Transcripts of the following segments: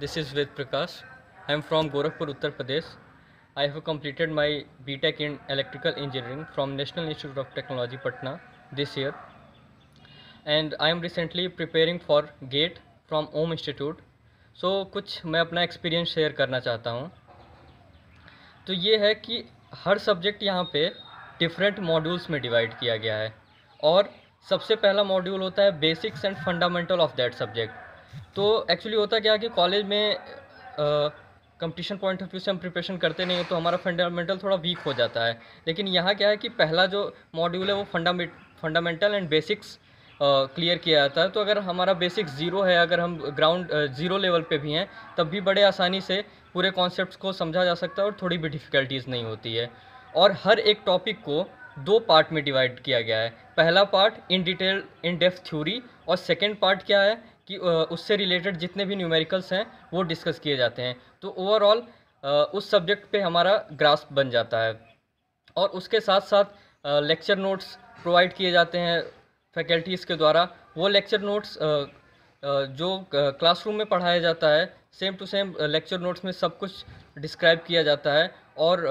this is Ved Prakash I am from Gorakhpur Uttar Pradesh I have completed my B Tech in electrical engineering from national institute of technology Patna this year and I am recently preparing for GATE from Om institute so कुछ मैं अपना experience share करना चाहता हूँ तो ये है कि हर सब्जेक्ट यहाँ पे डिफरेंट मॉड्यूल्स में डिवाइड किया गया है और सबसे पहला मॉड्यूल होता है basics and fundamental of that subject तो एक्चुअली होता क्या कि कॉलेज में कंपटीशन पॉइंट ऑफ व्यू से हम प्रिपरेशन करते नहीं हैं तो हमारा फंडामेंटल थोड़ा वीक हो जाता है लेकिन यहाँ क्या है कि पहला जो मॉड्यूल है वो fundament fundamental and basics clear किया जाता है तो अगर हमारा बेसिक्स ज़ीरो है अगर हम ग्राउंड ज़ीरो लेवल पे भी हैं तब भी बड़े आसानी से पूरे कॉन्सेप्ट को समझा जा सकता है और थोड़ी भी डिफ़िकल्टीज़ नहीं होती है और हर एक टॉपिक को दो पार्ट में डिवाइड किया गया है पहला part in detail in depth theory और सेकेंड पार्ट क्या है कि उससे रिलेटेड जितने भी न्यूमेरिकल्स हैं वो डिस्कस किए जाते हैं तो ओवरऑल उस सब्जेक्ट पे हमारा ग्रास बन जाता है और उसके साथ साथ लेक्चर नोट्स प्रोवाइड किए जाते हैं फैकल्टीज़ के द्वारा वो लेक्चर नोट्स जो क्लासरूम में पढ़ाया जाता है same to same lecture notes में सब कुछ डिस्क्राइब किया जाता है और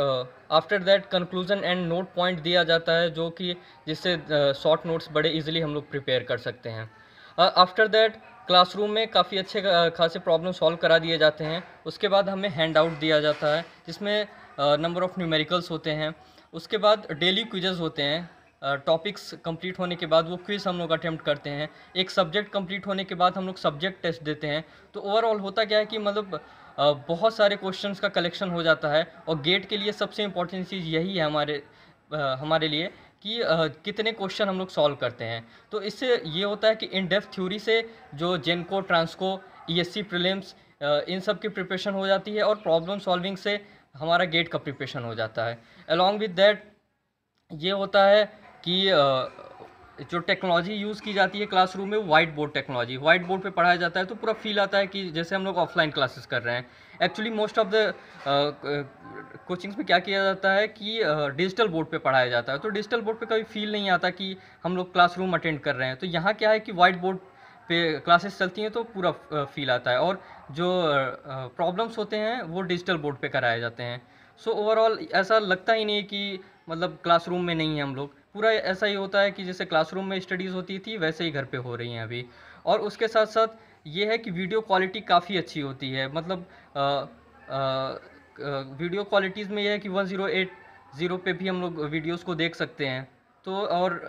after that conclusion and note point दिया जाता है जो कि जिससे शॉर्ट नोट्स बड़े इजीली हम लोग प्रिपेयर कर सकते हैं आफ्टर दैट क्लासरूम में काफ़ी अच्छे खासे प्रॉब्लम सॉल्व करा दिए जाते हैं उसके बाद हमें हैंड आउट दिया जाता है जिसमें नंबर ऑफ़ न्यूमेरिकल्स होते हैं उसके बाद डेली क्विजेज़ होते हैं टॉपिक्स कंप्लीट होने के बाद वो क्विज़ हम लोग अटैम्प्ट करते हैं एक सब्जेक्ट कंप्लीट होने के बाद हम लोग सब्जेक्ट टेस्ट देते हैं तो ओवरऑल होता क्या है कि मतलब बहुत सारे क्वेश्चंस का कलेक्शन हो जाता है और गेट के लिए सबसे इम्पोर्टेंट चीज़ यही है हमारे हमारे लिए कि कितने क्वेश्चन हम लोग सॉल्व करते हैं तो इससे ये होता है कि इन डेप्थ थ्योरी से जो Genco Transco E S prelims इन सब की प्रिपरेशन हो जाती है और प्रॉब्लम सॉल्विंग से हमारा गेट का प्रिपरेशन हो जाता है अलॉन्ग विद डैट ये होता है कि जो टेक्नोलॉजी यूज़ की जाती है क्लासरूम में white board technology white board पे पढ़ाया जाता है तो पूरा फील आता है कि जैसे हम लोग ऑफलाइन क्लासेस कर रहे हैं actually most of the coachings में क्या किया जाता है कि डिजिटल uh, बोर्ड पे पढ़ाया जाता है तो डिजिटल बोर्ड पे कभी फील नहीं आता कि हम लोग क्लास अटेंड कर रहे हैं तो यहाँ क्या है कि वाइट बोर्ड पे क्लासेस चलती हैं तो पूरा फील uh, आता है और जो प्रॉब्लम्स uh, होते हैं वो डिजिटल बोर्ड पर कराए जाते हैं सो ओवरऑल ऐसा लगता ही नहीं कि मतलब क्लासरूम में नहीं है हम लोग पूरा ऐसा ही होता है कि जैसे क्लासरूम में स्टडीज़ होती थी वैसे ही घर पे हो रही हैं अभी और उसके साथ साथ ये है कि वीडियो क्वालिटी काफ़ी अच्छी होती है मतलब आ, आ, वीडियो क्वालिटीज़ में यह है कि वन ज़ीरो एट ज़ीरो पे भी हम लोग वीडियोज़ को देख सकते हैं तो और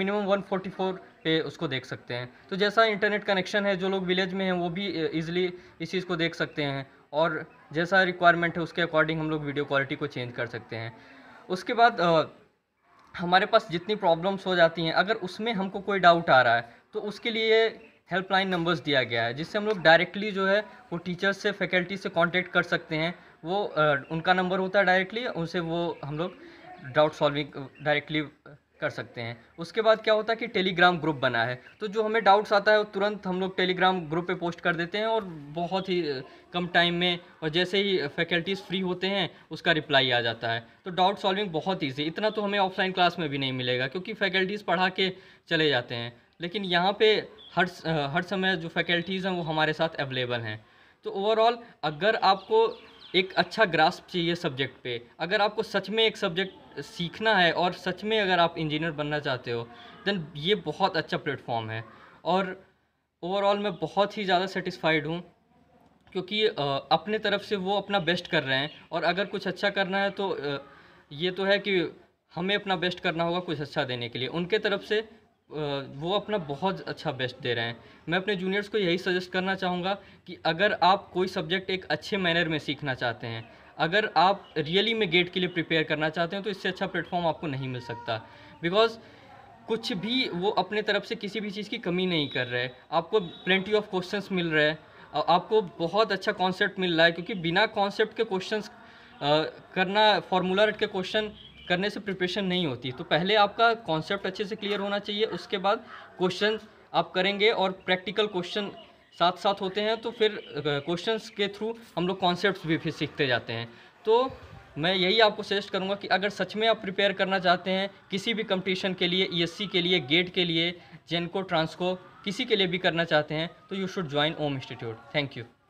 मिनिमम वन फोर्टी फोर पे उसको देख सकते हैं तो जैसा इंटरनेट कनेक्शन है जो लोग विलेज में हैं वो भी ईज़िली इस चीज़ को देख सकते हैं और जैसा रिक्वायरमेंट है उसके अकॉर्डिंग हम लोग वीडियो क्वालिटी को चेंज कर सकते हैं उसके बाद आ, हमारे पास जितनी प्रॉब्लम्स हो जाती हैं अगर उसमें हमको कोई डाउट आ रहा है तो उसके लिए हेल्पलाइन नंबर्स दिया गया है जिससे हम लोग डायरेक्टली जो है वो टीचर्स से फैकल्टी से कांटेक्ट कर सकते हैं वो आ, उनका नंबर होता है डायरेक्टली उनसे वो हम लोग डाउट सॉल्विंग डायरेक्टली कर सकते हैं उसके बाद क्या होता है कि टेलीग्राम ग्रुप बना है तो जो हमें डाउट्स आता है वो तुरंत हम लोग टेलीग्राम ग्रुप पे पोस्ट कर देते हैं और बहुत ही कम टाइम में और जैसे ही फैकल्टीज़ फ्री होते हैं उसका रिप्लाई आ जाता है तो डाउट सॉल्विंग बहुत ईजी इतना तो हमें ऑफलाइन क्लास में भी नहीं मिलेगा क्योंकि फैकल्टीज़ पढ़ा के चले जाते हैं लेकिन यहाँ पर हर हर समय जो फैकल्टीज़ हैं वो हमारे साथ अवेलेबल हैं तो ओवरऑल अगर आपको एक अच्छा ग्रास्प चाहिए सब्जेक्ट पे अगर आपको सच में एक सब्जेक्ट सीखना है और सच में अगर आप इंजीनियर बनना चाहते हो देन ये बहुत अच्छा प्लेटफॉर्म है और ओवरऑल मैं बहुत ही ज़्यादा सेटिस्फाइड हूँ क्योंकि अपने तरफ से वो अपना बेस्ट कर रहे हैं और अगर कुछ अच्छा करना है तो ये तो है कि हमें अपना बेस्ट करना होगा कुछ अच्छा देने के लिए उनके तरफ से वो अपना बहुत अच्छा बेस्ट दे रहे हैं मैं अपने जूनियर्स को यही सजेस्ट करना चाहूँगा कि अगर आप कोई सब्जेक्ट एक अच्छे मैनर में सीखना चाहते हैं अगर आप रियली में गेट के लिए प्रिपेयर करना चाहते हैं तो इससे अच्छा प्लेटफॉर्म आपको नहीं मिल सकता बिकॉज़ कुछ भी वो अपने तरफ से किसी भी चीज़ की कमी नहीं कर रहे आपको प्लेंटी ऑफ क्वेश्चन मिल रहे हैं आपको बहुत अच्छा कॉन्सेप्ट मिल रहा है क्योंकि बिना कॉन्सेप्ट के क्वेश्चन करना फॉर्मूला के क्वेश्चन करने से प्रिपरेशन नहीं होती तो पहले आपका कॉन्सेप्ट अच्छे से क्लियर होना चाहिए उसके बाद क्वेश्चन आप करेंगे और प्रैक्टिकल क्वेश्चन साथ साथ होते हैं तो फिर क्वेश्चंस के थ्रू हम लोग कॉन्सेप्ट भी फिर सीखते जाते हैं तो मैं यही आपको सजेस्ट करूँगा कि अगर सच में आप प्रिपेयर करना चाहते हैं किसी भी कंपटीशन के लिए ई e के लिए गेट के लिए जेनको ट्रांसको किसी के लिए भी करना चाहते हैं तो you should join Om institute thank you